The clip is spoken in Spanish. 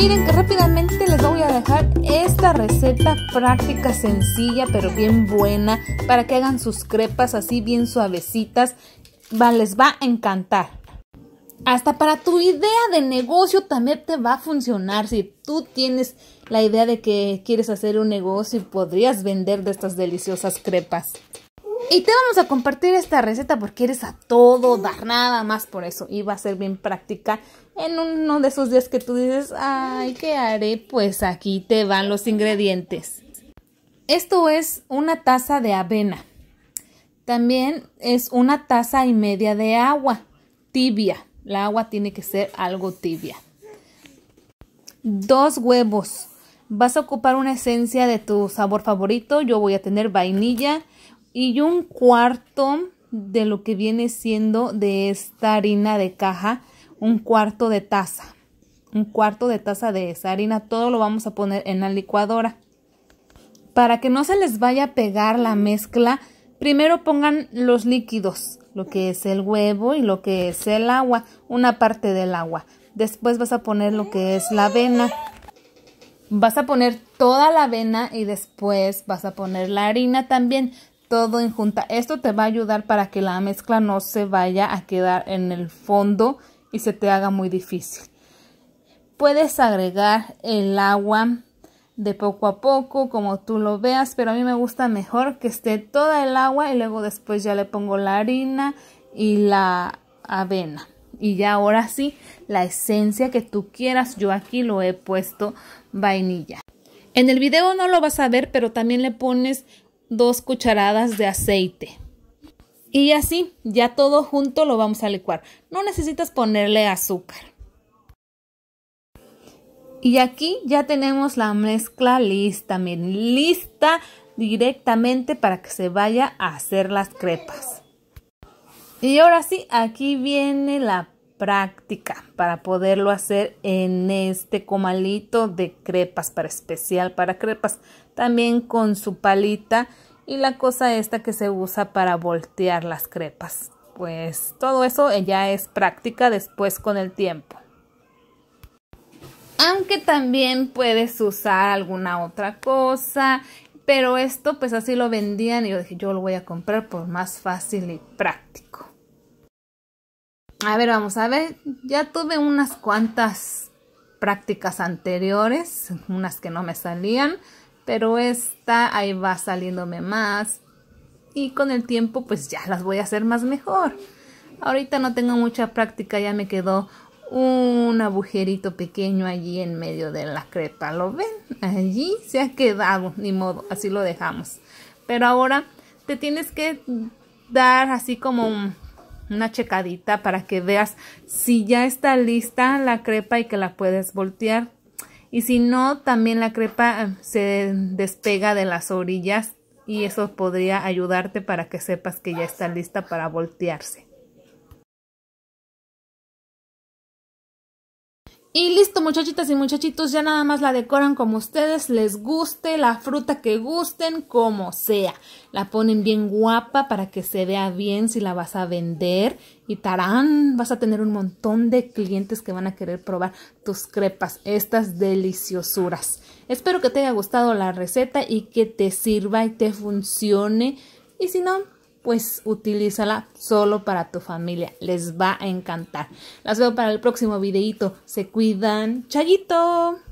Miren que rápidamente les voy a dejar esta receta práctica, sencilla, pero bien buena, para que hagan sus crepas así bien suavecitas. Va, les va a encantar. Hasta para tu idea de negocio también te va a funcionar. Si tú tienes la idea de que quieres hacer un negocio y podrías vender de estas deliciosas crepas. Y te vamos a compartir esta receta porque eres a todo dar, nada más por eso. Y va a ser bien práctica en uno de esos días que tú dices, ay, ¿qué haré? Pues aquí te van los ingredientes. Esto es una taza de avena. También es una taza y media de agua tibia. La agua tiene que ser algo tibia. Dos huevos. Vas a ocupar una esencia de tu sabor favorito. Yo voy a tener vainilla y un cuarto de lo que viene siendo de esta harina de caja, un cuarto de taza. Un cuarto de taza de esa harina, todo lo vamos a poner en la licuadora. Para que no se les vaya a pegar la mezcla, primero pongan los líquidos, lo que es el huevo y lo que es el agua, una parte del agua. Después vas a poner lo que es la avena. Vas a poner toda la avena y después vas a poner la harina también todo en junta. Esto te va a ayudar para que la mezcla no se vaya a quedar en el fondo y se te haga muy difícil. Puedes agregar el agua de poco a poco, como tú lo veas, pero a mí me gusta mejor que esté toda el agua y luego después ya le pongo la harina y la avena. Y ya ahora sí, la esencia que tú quieras, yo aquí lo he puesto vainilla. En el video no lo vas a ver, pero también le pones dos cucharadas de aceite. Y así, ya todo junto lo vamos a licuar. No necesitas ponerle azúcar. Y aquí ya tenemos la mezcla lista, miren, lista directamente para que se vaya a hacer las crepas. Y ahora sí, aquí viene la práctica para poderlo hacer en este comalito de crepas para especial para crepas también con su palita y la cosa esta que se usa para voltear las crepas pues todo eso ya es práctica después con el tiempo aunque también puedes usar alguna otra cosa pero esto pues así lo vendían y yo dije yo lo voy a comprar por más fácil y práctico a ver, vamos a ver. Ya tuve unas cuantas prácticas anteriores, unas que no me salían, pero esta ahí va saliéndome más. Y con el tiempo pues ya las voy a hacer más mejor. Ahorita no tengo mucha práctica, ya me quedó un agujerito pequeño allí en medio de la crepa. ¿Lo ven? Allí se ha quedado, ni modo, así lo dejamos. Pero ahora te tienes que dar así como una checadita para que veas si ya está lista la crepa y que la puedes voltear. Y si no, también la crepa eh, se despega de las orillas y eso podría ayudarte para que sepas que ya está lista para voltearse. Y listo, muchachitas y muchachitos, ya nada más la decoran como ustedes les guste, la fruta que gusten, como sea. La ponen bien guapa para que se vea bien si la vas a vender. Y tarán, vas a tener un montón de clientes que van a querer probar tus crepas, estas deliciosuras. Espero que te haya gustado la receta y que te sirva y te funcione. Y si no, pues utilízala solo para tu familia. Les va a encantar. Las veo para el próximo videito. Se cuidan. Chayito.